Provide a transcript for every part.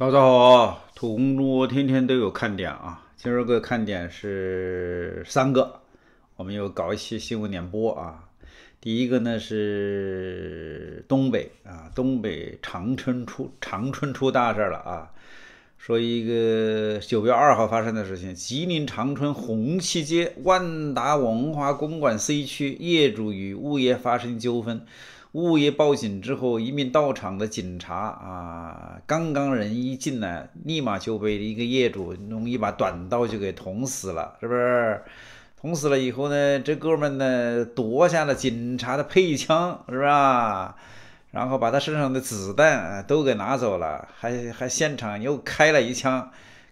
大家好，土工猪天天都有看点啊。今儿个看点是三个，我们又搞一些新闻联播啊。第一个呢是东北啊，东北长春出长春出大事了啊。说一个九月二号发生的事情，吉林长春红旗街万达文化公馆 C 区业主与物业发生纠纷。物业报警之后，一名到场的警察啊，刚刚人一进来，立马就被一个业主弄一把短刀就给捅死了，是不是？捅死了以后呢，这哥们呢夺下了警察的配枪，是吧？然后把他身上的子弹都给拿走了，还还现场又开了一枪，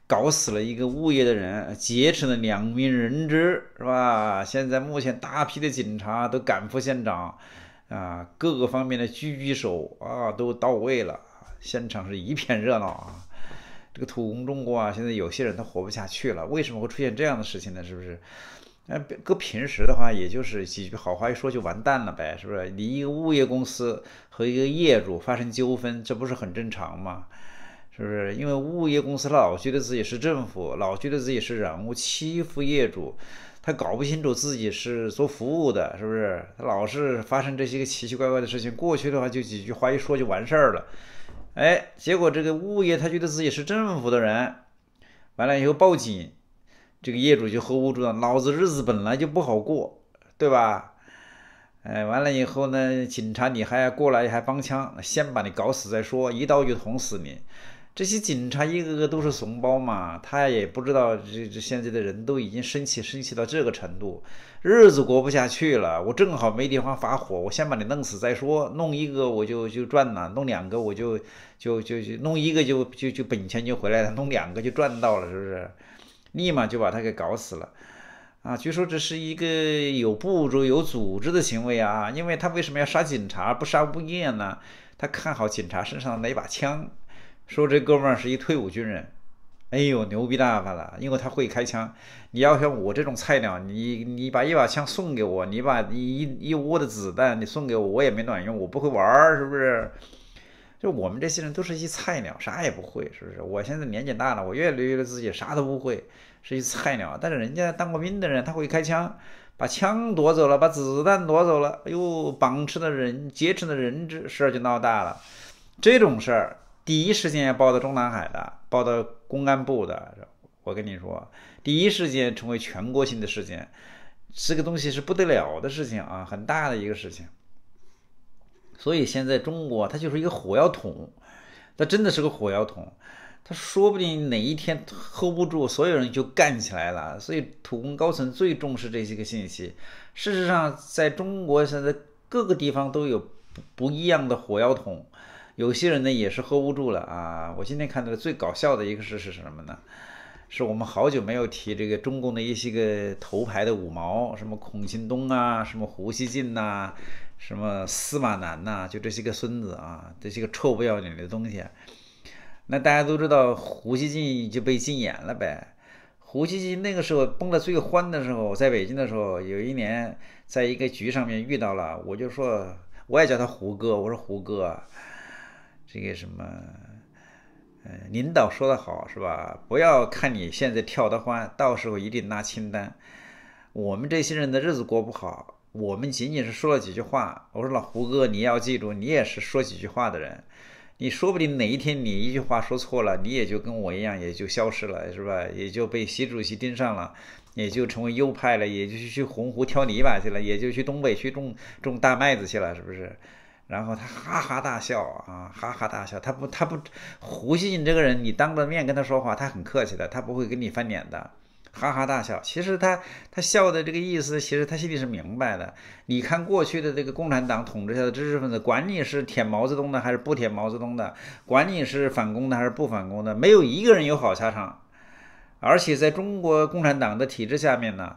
搞死了一个物业的人，劫持了两名人质，是吧？现在目前大批的警察都赶赴现场。啊，各个方面的狙击手啊都到位了，现场是一片热闹啊。这个土共中国啊，现在有些人他活不下去了，为什么会出现这样的事情呢？是不是？那搁平时的话，也就是几句好话一说就完蛋了呗，是不是？你一个物业公司和一个业主发生纠纷，这不是很正常吗？是不是？因为物业公司他老觉得自己是政府，老觉得自己是人物，欺负业主。他搞不清楚自己是做服务的，是不是？他老是发生这些个奇奇怪怪的事情。过去的话就几句话一说就完事儿了，哎，结果这个物业他觉得自己是政府的人，完了以后报警，这个业主就 hold 不住了，老子日子本来就不好过，对吧？哎，完了以后呢，警察你还要过来还帮腔，先把你搞死再说，一刀就捅死你。这些警察一个个都是怂包嘛，他也不知道这这现在的人都已经生气生气到这个程度，日子过不下去了。我正好没地方发火，我先把你弄死再说。弄一个我就就赚了，弄两个我就就就弄一个就就就本钱就回来了，弄两个就赚到了，是不是？立马就把他给搞死了。啊，据说这是一个有步骤、有组织的行为啊，因为他为什么要杀警察不杀物业呢？他看好警察身上的哪把枪？说这哥们儿是一退伍军人，哎呦牛逼大发了，因为他会开枪。你要像我这种菜鸟，你你把一把枪送给我，你把一一窝的子弹你送给我，我也没卵用，我不会玩儿，是不是？就我们这些人都是一菜鸟，啥也不会，是不是？我现在年纪大了，我越觉得自己啥都不会，是一菜鸟。但是人家当过兵的人，他会开枪，把枪夺走了，把子弹夺走了，哎呦绑持的人，劫持的人质，事儿就闹大了。这种事儿。第一时间要报到中南海的，报到公安部的。我跟你说，第一时间成为全国性的事件，这个东西是不得了的事情啊，很大的一个事情。所以现在中国它就是一个火药桶，它真的是个火药桶，它说不定哪一天 hold 不住，所有人就干起来了。所以土工高层最重视这些个信息。事实上，在中国现在各个地方都有不一样的火药桶。有些人呢也是 hold 不住了啊！我今天看到的最搞笑的一个事是什么呢？是我们好久没有提这个中共的一些个头牌的五毛，什么孔庆东啊，什么胡锡进呐，什么司马南呐，就这些个孙子啊，这些个臭不要脸的东西。那大家都知道，胡锡进就被禁言了呗。胡锡进那个时候蹦得最欢的时候，在北京的时候，有一年在一个局上面遇到了，我就说我也叫他胡哥，我说胡哥。这个什么，呃，领导说的好，是吧？不要看你现在跳得欢，到时候一定拉清单。我们这些人的日子过不好，我们仅仅是说了几句话。我说老胡哥，你要记住，你也是说几句话的人。你说不定哪一天你一句话说错了，你也就跟我一样，也就消失了，是吧？也就被习主席盯上了，也就成为右派了，也就去洪湖挑泥巴去了，也就去东北去种种大麦子去了，是不是？然后他哈哈大笑啊，哈哈大笑。他不，他不，胡锡进这个人，你当着面跟他说话，他很客气的，他不会跟你翻脸的。哈哈大笑，其实他他笑的这个意思，其实他心里是明白的。你看过去的这个共产党统治下的知识分子，管你是舔毛泽东的还是不舔毛泽东的，管你是反共的还是不反共的，没有一个人有好下场。而且在中国共产党的体制下面呢，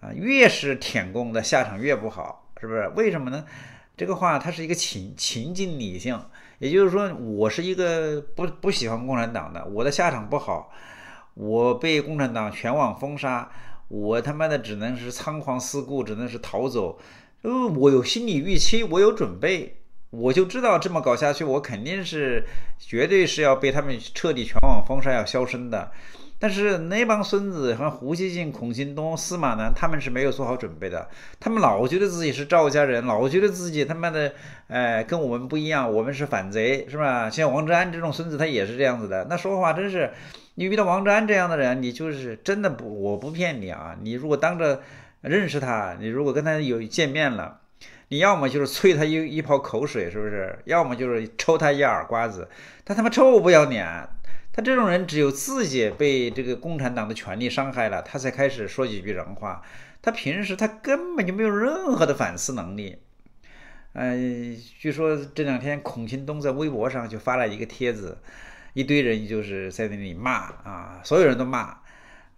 啊，越是舔共的下场越不好，是不是？为什么呢？这个话，他是一个情情境理性，也就是说，我是一个不不喜欢共产党的，我的下场不好，我被共产党全网封杀，我他妈的只能是仓皇四顾，只能是逃走。呃，我有心理预期，我有准备，我就知道这么搞下去，我肯定是绝对是要被他们彻底全网封杀，要消声的。但是那帮孙子，像胡锡进、孔庆东、司马南，他们是没有做好准备的。他们老觉得自己是赵家人，老觉得自己他妈的，哎，跟我们不一样。我们是反贼，是吧？像王志安这种孙子，他也是这样子的。那说话真是，你遇到王志安这样的人，你就是真的不，我不骗你啊。你如果当着认识他，你如果跟他有见面了，你要么就是啐他一一泡口水，是不是？要么就是抽他一耳瓜子。他他妈臭不要脸。他这种人只有自己被这个共产党的权力伤害了，他才开始说几句人话。他平时他根本就没有任何的反思能力。嗯，据说这两天孔庆东在微博上就发了一个帖子，一堆人就是在那里骂啊，所有人都骂。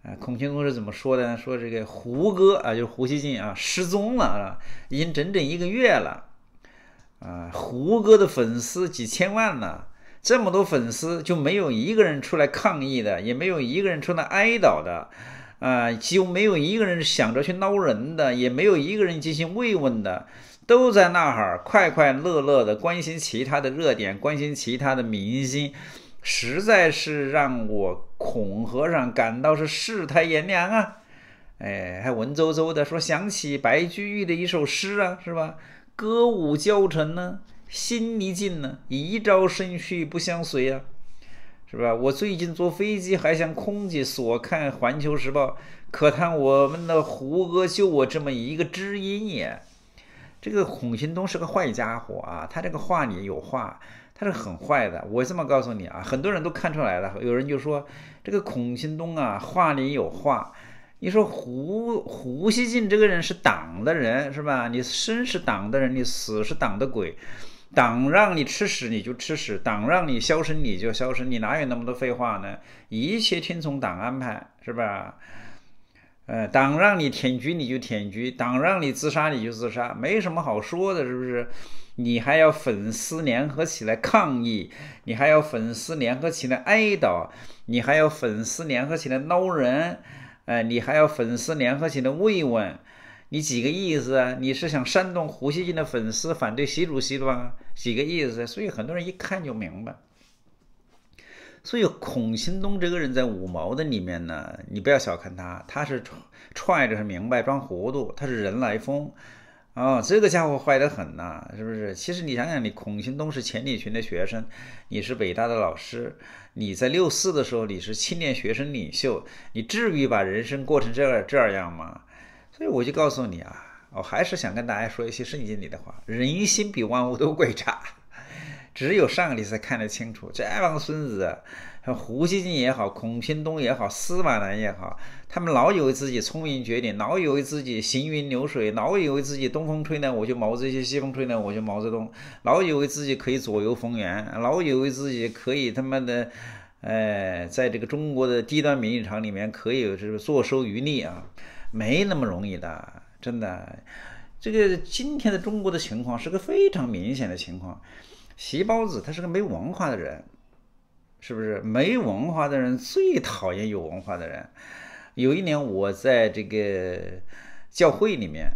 呃，孔庆东是怎么说的？呢？说这个胡歌啊，就是胡锡进啊，失踪了，啊，已经整整一个月了。啊，胡歌的粉丝几千万呢。这么多粉丝就没有一个人出来抗议的，也没有一个人出来哀悼的，啊，几乎没有一个人想着去捞人的，也没有一个人进行慰问的，都在那哈儿快快乐乐的关心其他的热点，关心其他的明星，实在是让我恐和尚感到是世态炎凉啊！哎，还文绉绉的说想起白居易的一首诗啊，是吧？歌舞交臣呢？心离境呢，一朝身去不相随啊，是吧？我最近坐飞机还向空姐索看《环球时报》，可叹我们的胡歌就我这么一个知音也。这个孔新东是个坏家伙啊，他这个话里有话，他是很坏的。我这么告诉你啊，很多人都看出来了，有人就说这个孔新东啊，话里有话。你说胡胡锡进这个人是党的人是吧？你生是党的人，你死是党的鬼。党让你吃屎，你就吃屎；党让你消失，你就消失。你哪有那么多废话呢？一切听从党安排，是吧？呃，党让你舔菊，你就舔菊；党让你自杀，你就自杀。没什么好说的，是不是？你还要粉丝联合起来抗议，你还要粉丝联合起来哀悼，你还要粉丝联合起来捞人，呃，你还要粉丝联合起来慰问。你几个意思啊？你是想煽动胡锡进的粉丝反对习主席吧？几个意思？所以很多人一看就明白。所以孔新东这个人在五毛的里面呢，你不要小看他，他是揣揣着是明白装糊涂，他是人来疯，啊，这个家伙坏得很呐，是不是？其实你想想，你孔庆东是钱理群的学生，你是北大的老师，你在六四的时候你是青年学生领袖，你至于把人生过成这这样吗？所以我就告诉你啊，我还是想跟大家说一些圣经里的话。人心比万物都贵差，只有上帝才看得清楚。这帮孙子，胡锡进也好，孔庆东也好，司马南也好，他们老以为自己聪明绝顶，老以为自己行云流水，老以为自己东风吹呢我就毛泽东，老以为自己可以左右逢源，老以为自己可以他妈的，哎，在这个中国的低端民利场里面可以是坐收渔利啊。没那么容易的，真的。这个今天的中国的情况是个非常明显的情况。席包子他是个没文化的人，是不是？没文化的人最讨厌有文化的人。有一年我在这个教会里面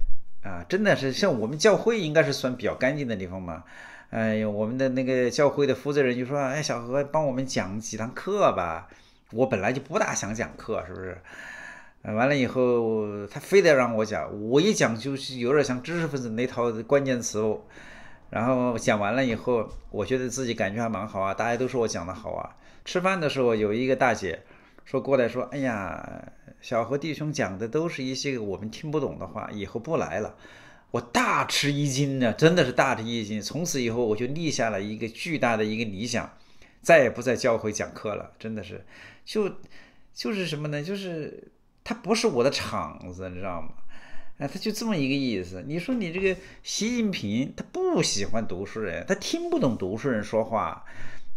啊，真的是像我们教会应该是算比较干净的地方嘛。哎呦，我们的那个教会的负责人就说：“哎，小何帮我们讲几堂课吧。”我本来就不大想讲课，是不是？完了以后，他非得让我讲，我一讲就是有点像知识分子那套关键词。然后讲完了以后，我觉得自己感觉还蛮好啊，大家都说我讲的好啊。吃饭的时候有一个大姐说过来说：“哎呀，小何弟兄讲的都是一些我们听不懂的话，以后不来了。”我大吃一惊呢，真的是大吃一惊。从此以后，我就立下了一个巨大的一个理想，再也不在教会讲课了。真的是，就就是什么呢？就是。他不是我的场子，你知道吗？哎，他就这么一个意思。你说你这个习近平，他不喜欢读书人，他听不懂读书人说话。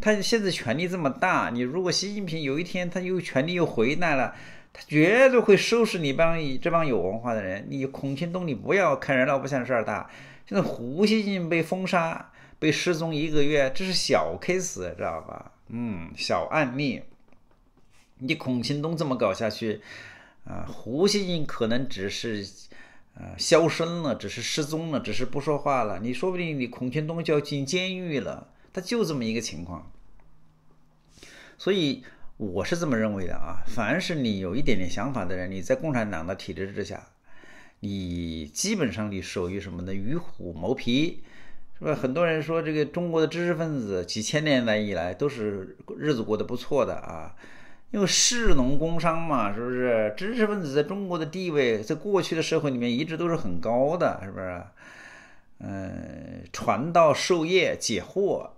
他现在权力这么大，你如果习近平有一天他又权力又回来了，他绝对会收拾你帮这帮有文化的人。你孔庆东，你不要看热闹不嫌事儿大。现在胡锡进被封杀、被失踪一个月，这是小 case，知道吧？嗯，小案例。你孔庆东这么搞下去。啊，胡锡进可能只是，呃，消声了，只是失踪了，只是不说话了。你说不定你孔庆东就要进监狱了，他就这么一个情况。所以我是这么认为的啊，凡是你有一点点想法的人，你在共产党的体制之下，你基本上你属于什么呢？与虎谋皮，是吧？很多人说这个中国的知识分子几千年来以来都是日子过得不错的啊。因为士农工商嘛，是不是？知识分子在中国的地位，在过去的社会里面一直都是很高的，是不是？嗯，传道授业解惑，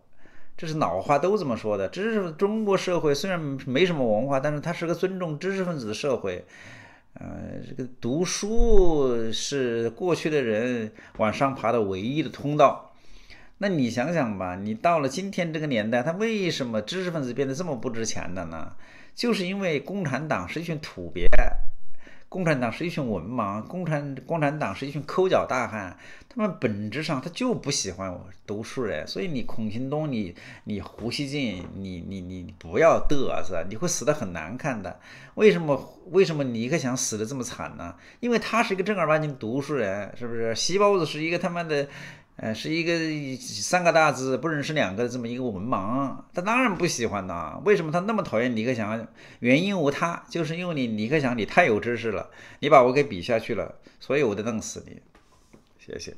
这是老话都这么说的。知识中国社会虽然没什么文化，但是它是个尊重知识分子的社会。呃，这个读书是过去的人往上爬的唯一的通道。那你想想吧，你到了今天这个年代，他为什么知识分子变得这么不值钱了呢？就是因为共产党是一群土鳖，共产党是一群文盲，共产共产党是一群抠脚大汉，他们本质上他就不喜欢读书人，所以你孔庆东，你你胡锡进，你你你不要嘚瑟，你会死的很难看的。为什么为什么尼克想死的这么惨呢？因为他是一个正儿八经读书人，是不是？习包子是一个他妈的。呃，是一个三个大字不认识两个这么一个文盲，他当然不喜欢呐。为什么他那么讨厌李克强？原因无他，就是因为你李克强你太有知识了，你把我给比下去了，所以我得弄死你。谢谢。